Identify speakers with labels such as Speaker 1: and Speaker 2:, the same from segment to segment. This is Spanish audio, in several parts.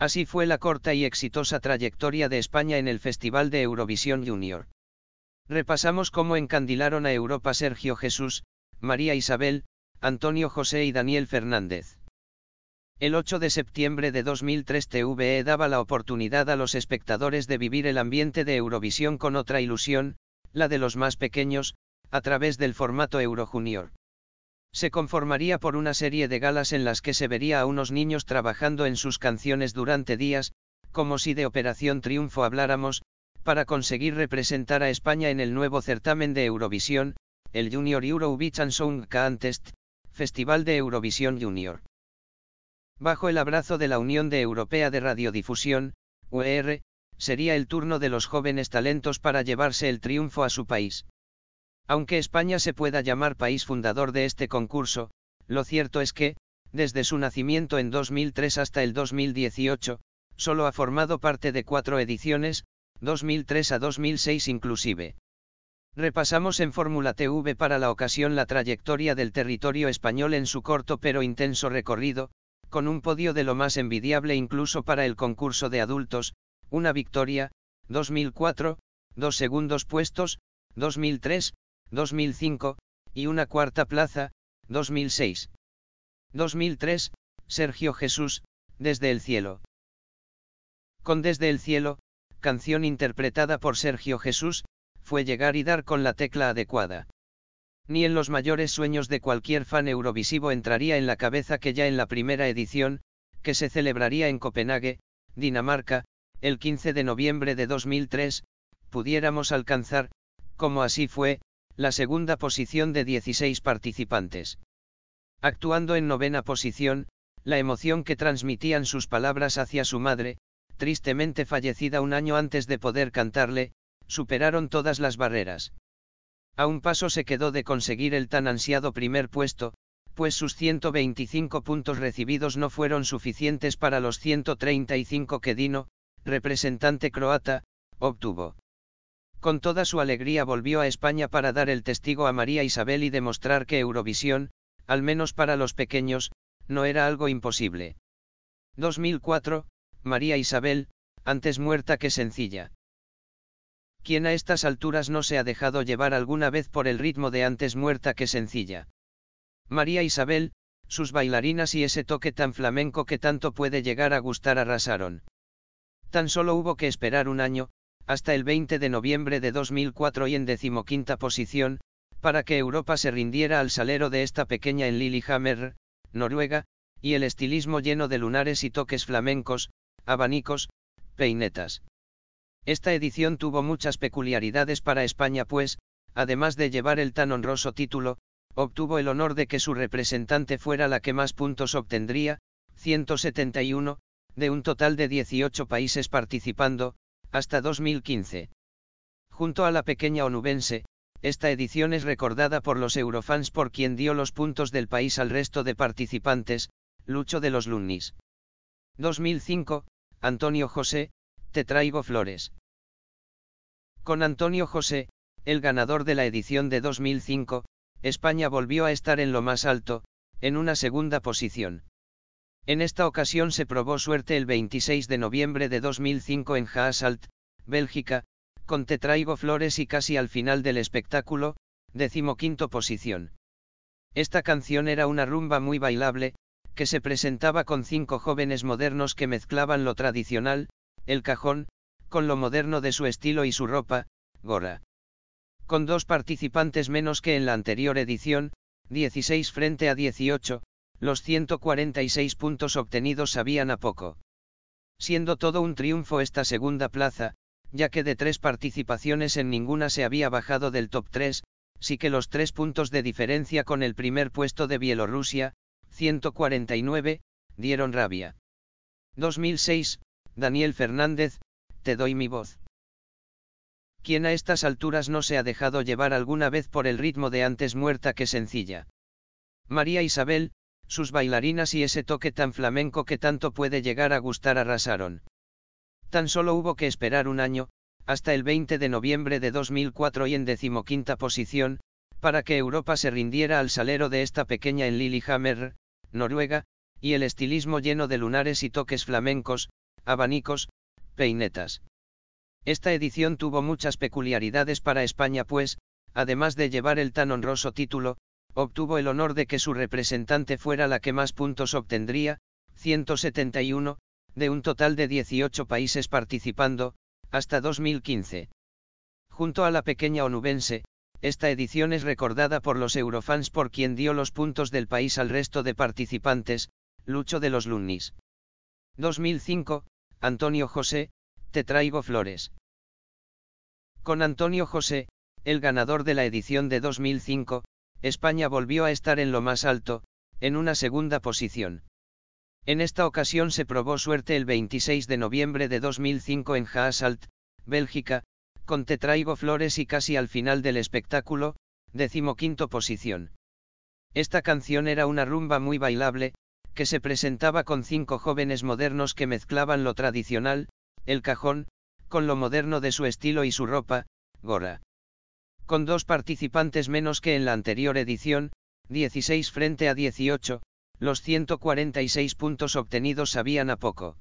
Speaker 1: Así fue la corta y exitosa trayectoria de España en el Festival de Eurovisión Junior. Repasamos cómo encandilaron a Europa Sergio Jesús, María Isabel, Antonio José y Daniel Fernández. El 8 de septiembre de 2003 TVE daba la oportunidad a los espectadores de vivir el ambiente de Eurovisión con otra ilusión, la de los más pequeños, a través del formato Eurojunior se conformaría por una serie de galas en las que se vería a unos niños trabajando en sus canciones durante días, como si de Operación Triunfo habláramos, para conseguir representar a España en el nuevo certamen de Eurovisión, el Junior Eurovision Song Contest, Festival de Eurovisión Junior. Bajo el abrazo de la Unión de Europea de Radiodifusión, UER, sería el turno de los jóvenes talentos para llevarse el triunfo a su país. Aunque España se pueda llamar país fundador de este concurso, lo cierto es que, desde su nacimiento en 2003 hasta el 2018, solo ha formado parte de cuatro ediciones, 2003 a 2006 inclusive. Repasamos en Fórmula TV para la ocasión la trayectoria del territorio español en su corto pero intenso recorrido, con un podio de lo más envidiable incluso para el concurso de adultos, una victoria, 2004, dos segundos puestos, 2003, 2005, y una cuarta plaza, 2006. 2003, Sergio Jesús, Desde el Cielo. Con Desde el Cielo, canción interpretada por Sergio Jesús, fue llegar y dar con la tecla adecuada. Ni en los mayores sueños de cualquier fan eurovisivo entraría en la cabeza que ya en la primera edición, que se celebraría en Copenhague, Dinamarca, el 15 de noviembre de 2003, pudiéramos alcanzar, como así fue, la segunda posición de 16 participantes. Actuando en novena posición, la emoción que transmitían sus palabras hacia su madre, tristemente fallecida un año antes de poder cantarle, superaron todas las barreras. A un paso se quedó de conseguir el tan ansiado primer puesto, pues sus 125 puntos recibidos no fueron suficientes para los 135 que Dino, representante croata, obtuvo. Con toda su alegría volvió a España para dar el testigo a María Isabel y demostrar que Eurovisión, al menos para los pequeños, no era algo imposible. 2004, María Isabel, antes muerta que sencilla. Quien a estas alturas no se ha dejado llevar alguna vez por el ritmo de antes muerta que sencilla? María Isabel, sus bailarinas y ese toque tan flamenco que tanto puede llegar a gustar arrasaron. Tan solo hubo que esperar un año, hasta el 20 de noviembre de 2004 y en decimoquinta posición, para que Europa se rindiera al salero de esta pequeña en Lillehammer, Noruega, y el estilismo lleno de lunares y toques flamencos, abanicos, peinetas. Esta edición tuvo muchas peculiaridades para España pues, además de llevar el tan honroso título, obtuvo el honor de que su representante fuera la que más puntos obtendría, 171, de un total de 18 países participando, hasta 2015. Junto a la pequeña onubense, esta edición es recordada por los Eurofans por quien dio los puntos del país al resto de participantes, Lucho de los Lunis. 2005, Antonio José, Te traigo flores. Con Antonio José, el ganador de la edición de 2005, España volvió a estar en lo más alto, en una segunda posición. En esta ocasión se probó suerte el 26 de noviembre de 2005 en Haasalt, Bélgica, con Te traigo Flores y casi al final del espectáculo, decimoquinto posición. Esta canción era una rumba muy bailable, que se presentaba con cinco jóvenes modernos que mezclaban lo tradicional, el cajón, con lo moderno de su estilo y su ropa, gora. Con dos participantes menos que en la anterior edición, 16 frente a 18, los 146 puntos obtenidos sabían a poco. Siendo todo un triunfo esta segunda plaza, ya que de tres participaciones en ninguna se había bajado del top 3, sí que los tres puntos de diferencia con el primer puesto de Bielorrusia, 149, dieron rabia. 2006, Daniel Fernández, te doy mi voz. Quien a estas alturas no se ha dejado llevar alguna vez por el ritmo de antes muerta que sencilla. María Isabel, sus bailarinas y ese toque tan flamenco que tanto puede llegar a gustar arrasaron. Tan solo hubo que esperar un año, hasta el 20 de noviembre de 2004 y en decimoquinta posición, para que Europa se rindiera al salero de esta pequeña en Lillehammer, Noruega, y el estilismo lleno de lunares y toques flamencos, abanicos, peinetas. Esta edición tuvo muchas peculiaridades para España pues, además de llevar el tan honroso título, obtuvo el honor de que su representante fuera la que más puntos obtendría, 171, de un total de 18 países participando, hasta 2015. Junto a la pequeña onubense, esta edición es recordada por los Eurofans por quien dio los puntos del país al resto de participantes, Lucho de los Lunis. 2005, Antonio José, Te traigo flores. Con Antonio José, el ganador de la edición de 2005, España volvió a estar en lo más alto, en una segunda posición. En esta ocasión se probó suerte el 26 de noviembre de 2005 en Haasalt, Bélgica, con traigo Flores y casi al final del espectáculo, decimoquinto posición. Esta canción era una rumba muy bailable, que se presentaba con cinco jóvenes modernos que mezclaban lo tradicional, el cajón, con lo moderno de su estilo y su ropa, gora con dos participantes menos que en la anterior edición, 16 frente a 18, los 146 puntos obtenidos sabían a poco.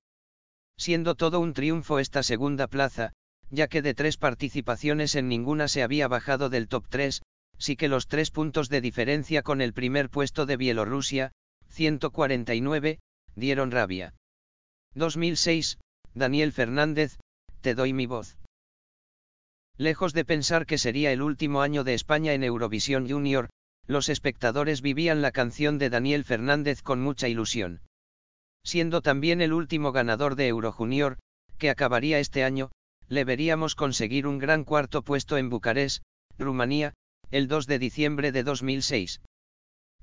Speaker 1: Siendo todo un triunfo esta segunda plaza, ya que de tres participaciones en ninguna se había bajado del top 3, sí que los tres puntos de diferencia con el primer puesto de Bielorrusia, 149, dieron rabia. 2006, Daniel Fernández, te doy mi voz. Lejos de pensar que sería el último año de España en Eurovisión Junior, los espectadores vivían la canción de Daniel Fernández con mucha ilusión. Siendo también el último ganador de Eurojunior, que acabaría este año, le veríamos conseguir un gran cuarto puesto en Bucarest, Rumanía, el 2 de diciembre de 2006.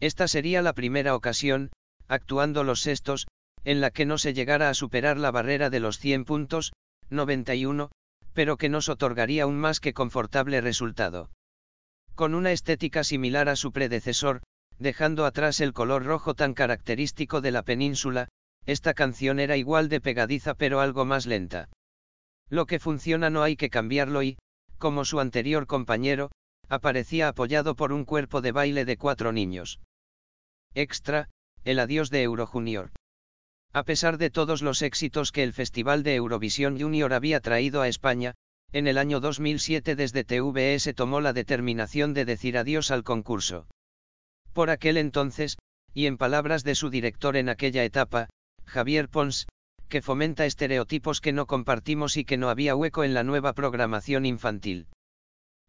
Speaker 1: Esta sería la primera ocasión, actuando los sextos, en la que no se llegara a superar la barrera de los 100 puntos, 91, pero que nos otorgaría un más que confortable resultado. Con una estética similar a su predecesor, dejando atrás el color rojo tan característico de la península, esta canción era igual de pegadiza pero algo más lenta. Lo que funciona no hay que cambiarlo y, como su anterior compañero, aparecía apoyado por un cuerpo de baile de cuatro niños. Extra, el adiós de Eurojunior. A pesar de todos los éxitos que el Festival de Eurovisión Junior había traído a España, en el año 2007 desde TVS tomó la determinación de decir adiós al concurso. Por aquel entonces, y en palabras de su director en aquella etapa, Javier Pons, que fomenta estereotipos que no compartimos y que no había hueco en la nueva programación infantil.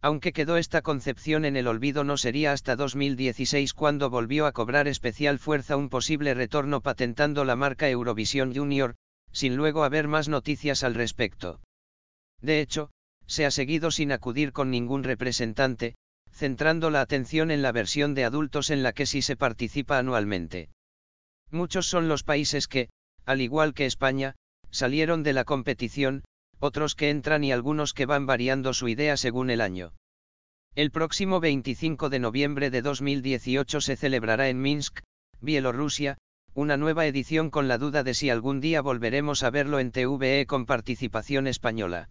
Speaker 1: Aunque quedó esta concepción en el olvido no sería hasta 2016 cuando volvió a cobrar especial fuerza un posible retorno patentando la marca Eurovisión Junior, sin luego haber más noticias al respecto. De hecho, se ha seguido sin acudir con ningún representante, centrando la atención en la versión de adultos en la que sí se participa anualmente. Muchos son los países que, al igual que España, salieron de la competición, otros que entran y algunos que van variando su idea según el año. El próximo 25 de noviembre de 2018 se celebrará en Minsk, Bielorrusia, una nueva edición con la duda de si algún día volveremos a verlo en TVE con participación española.